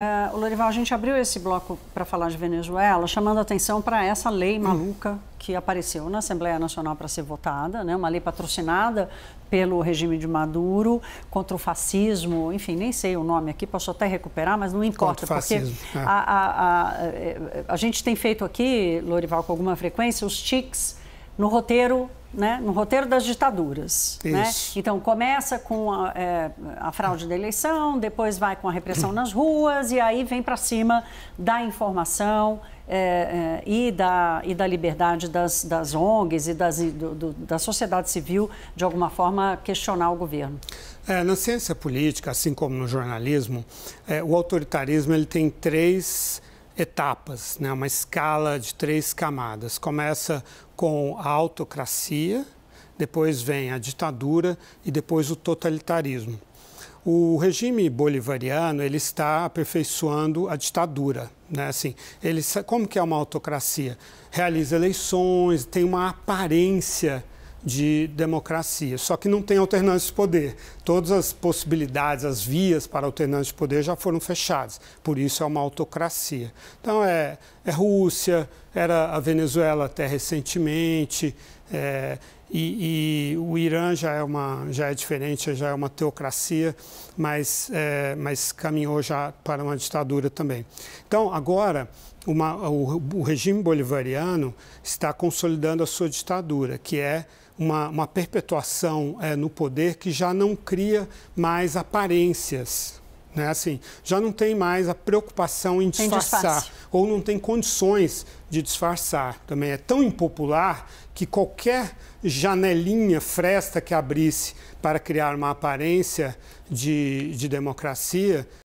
Uh, Lorival, a gente abriu esse bloco para falar de Venezuela, chamando atenção para essa lei maluca que apareceu na Assembleia Nacional para ser votada, né? uma lei patrocinada pelo regime de Maduro, contra o fascismo, enfim, nem sei o nome aqui, posso até recuperar, mas não importa, fascismo, porque é. a, a, a, é, a gente tem feito aqui, Lorival, com alguma frequência, os tics no roteiro né, no roteiro das ditaduras. Né? Então, começa com a, é, a, fraude da eleição, depois vai com a repressão nas ruas, e aí vem para cima da informação é, é, e, da, e da liberdade das, das ONGs e das, do, do, da sociedade civil, de alguma forma, questionar o governo. É, na ciência política, assim como no jornalismo, é, o autoritarismo ele tem três etapas, né? uma escala de três camadas. Começa com a autocracia, depois vem a ditadura e depois o totalitarismo. O regime bolivariano ele está aperfeiçoando a ditadura, né? Assim, ele como que é uma autocracia? Realiza eleições, tem uma aparência de democracia. Só que não tem alternância de poder. Todas as possibilidades, as vias para alternância de poder já foram fechadas. Por isso é uma autocracia. Então é, é Rússia, era a Venezuela até recentemente, é, e, e, o Irã já é, uma, já é diferente, já é uma teocracia, mas, é, mas caminhou já para uma ditadura também. Então, agora, uma, o, o, regime bolivariano está consolidando a sua ditadura, que é uma, uma perpetuação é, no poder que já não cria mais aparências né? Assim, já não tem mais a preocupação em disfarçar ou não tem condições de disfarçar. Também é tão impopular que qualquer janelinha, fresta que abrisse para criar uma aparência de, de democracia